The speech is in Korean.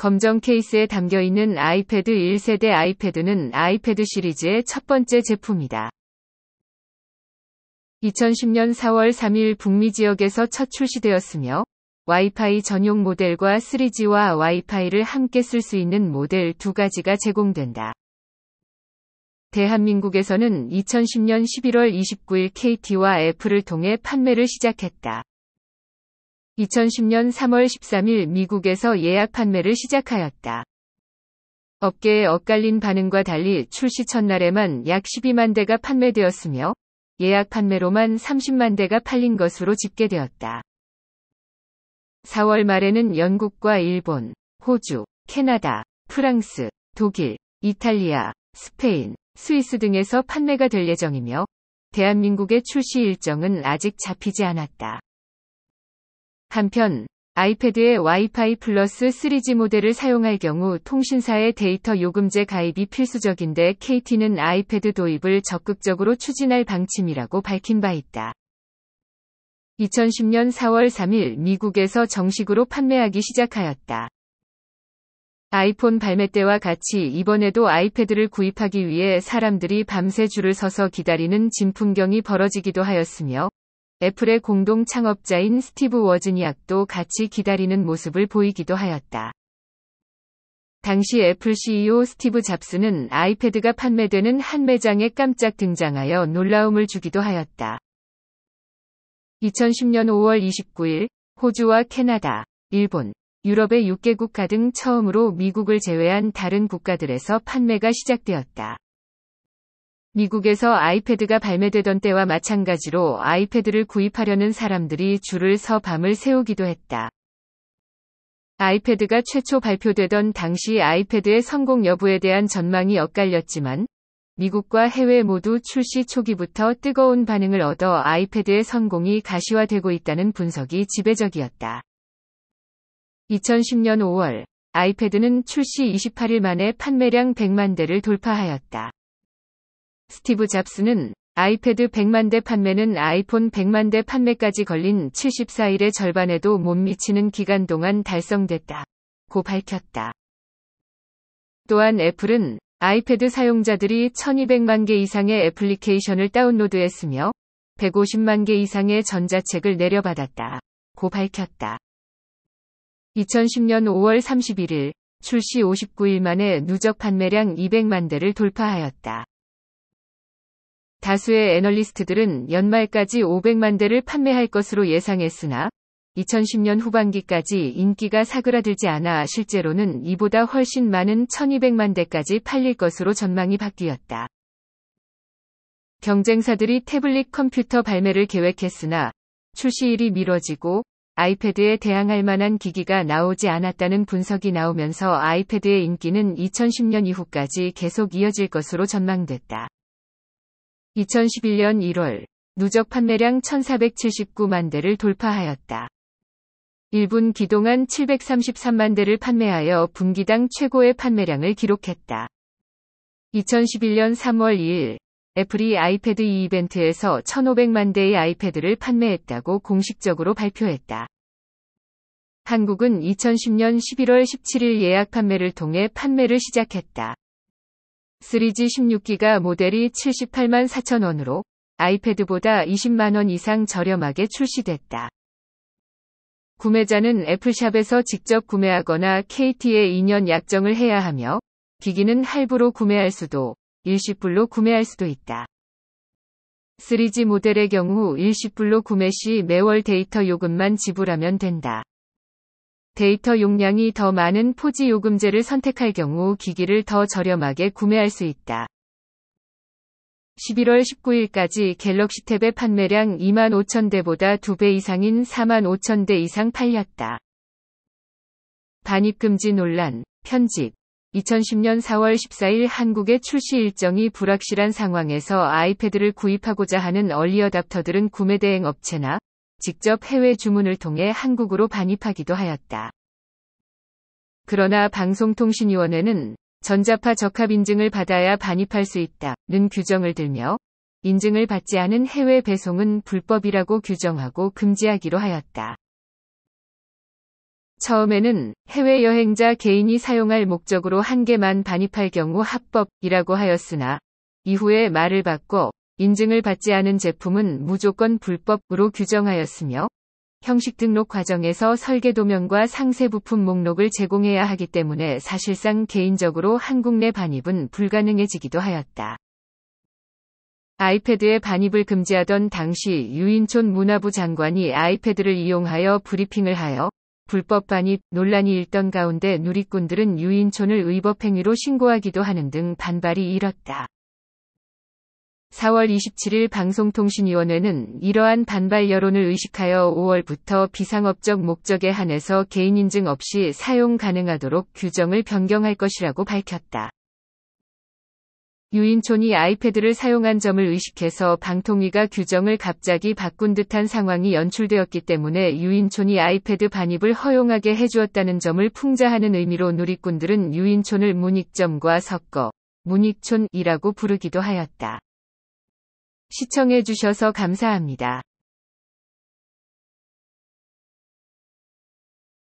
검정 케이스에 담겨있는 아이패드 1세대 아이패드는 아이패드 시리즈의 첫 번째 제품이다. 2010년 4월 3일 북미 지역에서 첫 출시되었으며 와이파이 전용 모델과 3G와 와이파이를 함께 쓸 수 있는 모델 두 가지가 제공된다. 대한민국에서는 2010년 11월 29일 KT와 애플을 통해 판매를 시작했다. 2010년 3월 13일 미국에서 예약 판매를 시작하였다. 업계의 엇갈린 반응과 달리 출시 첫날에만 약 12만 대가 판매되었으며 예약 판매로만 30만 대가 팔린 것으로 집계되었다. 4월 말에는 영국과 일본, 호주, 캐나다, 프랑스, 독일, 이탈리아, 스페인, 스위스 등에서 판매가 될 예정이며 대한민국의 출시 일정은 아직 잡히지 않았다. 한편 아이패드의 와이파이 플러스 3G 모델을 사용할 경우 통신사의 데이터 요금제 가입이 필수적인데 KT는 아이패드 도입을 적극적으로 추진할 방침이라고 밝힌 바 있다. 2010년 4월 3일 미국에서 정식으로 판매하기 시작하였다. 아이폰 발매 때와 같이 이번에도 아이패드를 구입하기 위해 사람들이 밤새 줄을 서서 기다리는 진풍경이 벌어지기도 하였으며 애플의 공동 창업자인 스티브 워즈니악도 같이 기다리는 모습을 보이기도 하였다. 당시 애플 CEO 스티브 잡스는 아이패드가 판매되는 한 매장에 깜짝 등장하여 놀라움을 주기도 하였다. 2010년 5월 29일 호주와 캐나다, 일본, 유럽의 6개국 가등 처음으로 미국을 제외한 다른 국가들에서 판매가 시작되었다. 미국에서 아이패드가 발매되던 때와 마찬가지로 아이패드를 구입하려는 사람들이 줄을 서 밤을 새우기도 했다. 아이패드가 최초 발표되던 당시 아이패드의 성공 여부에 대한 전망이 엇갈렸지만 미국과 해외 모두 출시 초기부터 뜨거운 반응을 얻어 아이패드의 성공이 가시화되고 있다는 분석이 지배적이었다. 2010년 5월 아이패드는 출시 28일 만에 판매량 100만 대를 돌파하였다. 스티브 잡스는 아이패드 100만 대 판매는 아이폰 100만 대 판매까지 걸린 74일의 절반에도 못 미치는 기간 동안 달성됐다. 고 밝혔다. 또한 애플은 아이패드 사용자들이 1200만 개 이상의 애플리케이션을 다운로드했으며 150만 개 이상의 전자책을 내려받았다. 고 밝혔다. 2010년 5월 31일 출시 59일 만에 누적 판매량 200만 대를 돌파하였다. 다수의 애널리스트들은 연말까지 500만 대를 판매할 것으로 예상했으나 2010년 후반기까지 인기가 사그라들지 않아 실제로는 이보다 훨씬 많은 1200만 대까지 팔릴 것으로 전망이 바뀌었다. 경쟁사들이 태블릿 컴퓨터 발매를 계획했으나 출시일이 미뤄지고 아이패드에 대항할 만한 기기가 나오지 않았다는 분석이 나오면서 아이패드의 인기는 2010년 이후까지 계속 이어질 것으로 전망됐다. 2011년 1월 누적 판매량 1,479만 대를 돌파하였다. 1분 기동안 733만 대를 판매하여 분기당 최고의 판매량을 기록했다. 2011년 3월 2일 애플이 아이패드 E 이벤트에서 1,500만 대의 아이패드를 판매했다고 공식적으로 발표했다. 한국은 2010년 11월 17일 예약 판매를 통해 판매를 시작했다. 3G 16기가 모델이 78만 4천원으로 아이패드보다 20만원 이상 저렴하게 출시됐다. 구매자는 애플샵에서 직접 구매하거나 KT의 2년 약정을 해야 하며 기기는 할부로 구매할 수도, 일시불로 구매할 수도 있다. 3G 모델의 경우 일시불로 구매 시 매월 데이터 요금만 지불하면 된다. 데이터 용량이 더 많은 포지 요금제를 선택할 경우 기기를 더 저렴하게 구매할 수 있다. 11월 19일까지 갤럭시 탭의 판매량 2 5 0 0 0 대보다 2배 이상인 4 5 0 0 0대 이상 팔렸다. 반입금지 논란, 편집. 2010년 4월 14일 한국의 출시 일정이 불확실한 상황에서 아이패드를 구입하고자 하는 얼리어답터들은 구매대행 업체나 직접 해외 주문을 통해 한국으로 반입하기도 하였다. 그러나 방송통신위원회는 전자파 적합 인증을 받아야 반입할 수 있다는 규정을 들며 인증을 받지 않은 해외 배송은 불법이라고 규정하고 금지하기로 하였다. 처음에는 해외 여행자 개인이 사용할 목적으로 한 개만 반입할 경우 합법이라고 하였으나 이후에 말을 바꿔 인증을 받지 않은 제품은 무조건 불법으로 규정하였으며 형식 등록 과정에서 설계 도면과 상세 부품 목록을 제공해야 하기 때문에 사실상 개인적으로 한국 내 반입은 불가능해지기도 하였다. 아이패드의 반입을 금지하던 당시 유인촌 문화부 장관이 아이패드를 이용하여 브리핑을 하여 불법 반입 논란이 일던 가운데 누리꾼들은 유인촌을 의법행위로 신고하기도 하는 등 반발이 일었다. 4월 27일 방송통신위원회는 이러한 반발 여론을 의식하여 5월부터 비상업적 목적에 한해서 개인인증 없이 사용 가능하도록 규정을 변경할 것이라고 밝혔다. 유인촌이 아이패드를 사용한 점을 의식해서 방통위가 규정을 갑자기 바꾼 듯한 상황이 연출되었기 때문에 유인촌이 아이패드 반입을 허용하게 해주었다는 점을 풍자하는 의미로 누리꾼들은 유인촌을 문익점과 섞어 문익촌이라고 부르기도 하였다. 시청해주셔서 감사합니다.